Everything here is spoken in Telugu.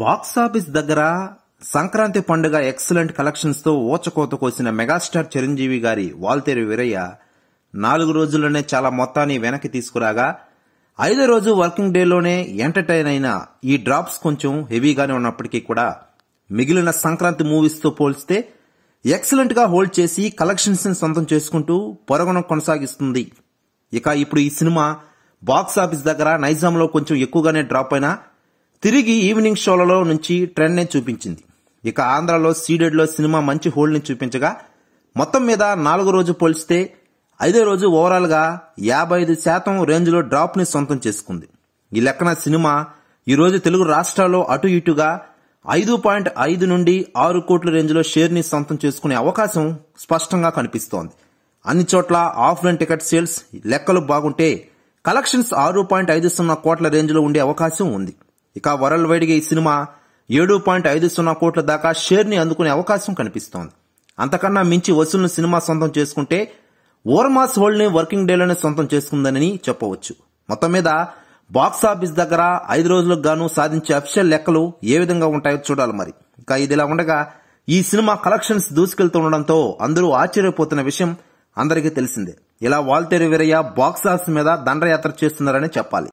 బాక్సాఫీస్ దగ్గర సంక్రాంతి పండుగ ఎక్సలెంట్ కలెక్షన్స్తో ఊచకోత కోసిన మెగాస్టార్ చిరంజీవి గారి వాల్తేరు వీరయ్య నాలుగు రోజుల్లోనే చాలా మొత్తాన్ని వెనక్కి తీసుకురాగా ఐదో రోజు వర్కింగ్ డేలోనే ఎంటర్టైన్ అయిన ఈ డ్రాప్స్ కొంచెం హెవీగానే ఉన్నప్పటికీ కూడా మిగిలిన సంక్రాంతి మూవీస్తో పోల్స్తే ఎక్సలెంట్గా హోల్డ్ చేసి కలెక్షన్స్ని సొంతం చేసుకుంటూ పొరగన కొనసాగిస్తుంది ఇక ఇప్పుడు ఈ సినిమా బాక్స్ ఆఫీస్ దగ్గర నైజాంలో కొంచెం ఎక్కువగానే డ్రాప్ అయినా తిరిగి ఈవినింగ్ షోలలో నుంచి ట్రెండ్ని చూపించింది ఇక ఆంధ్రలో సీడెడ్లో సినిమా మంచి హోల్డ్ని చూపించగా మొత్తం మీద నాలుగో రోజు పోల్స్తే ఐదో రోజు ఓవరాల్గా యాభై ఐదు శాతం రేంజ్లో డ్రాప్ని సొంతం చేసుకుంది ఈ లెక్కన సినిమా ఈరోజు తెలుగు రాష్ట్రాల్లో అటు ఇటుగా ఐదు పాయింట్ ఐదు నుండి ఆరు కోట్ల రేంజ్లో షేర్ని సొంతం చేసుకునే అవకాశం స్పష్టంగా కనిపిస్తోంది అన్ని చోట్ల ఆఫ్లైన్ టికెట్ సేల్స్ లెక్కలు బాగుంటే కలెక్షన్స్ ఆరు పాయింట్ ఐదు సున్నా కోట్ల రేంజ్లో ఉండే అవకాశం ఉంది ఇక వరల్డ్ వైడ్గా ఈ సినిమా ఏడు పాయింట్ ఐదు సున్నా కోట్ల దాకా షేర్ని అందుకునే అవకాశం కనిపిస్తోంది అంతకన్నా మించి వసూలు సినిమా సొంతం చేసుకుంటే ఓర్మాస్ హోల్డ్ని వర్కింగ్ డేలోనే సొంతం చేసుకుందని చెప్పవచ్చు మొత్తం మీద బాక్సాఫీస్ దగ్గర ఐదు రోజులకు గాను సాధించే అఫిషియల్ లెక్కలు ఏ విధంగా ఉంటాయో చూడాలి మరి ఇంకా ఇదిలా ఉండగా ఈ సినిమా కలెక్షన్స్ దూసుకెళ్తుండడంతో అందరూ ఆశ్చర్యపోతున్న విషయం అందరికీ తెలిసిందే ఇలా వాల్తేరు వీరయ్య బాక్సాఫీస్ మీద దండయాత్ర చేస్తున్నారని చెప్పాలి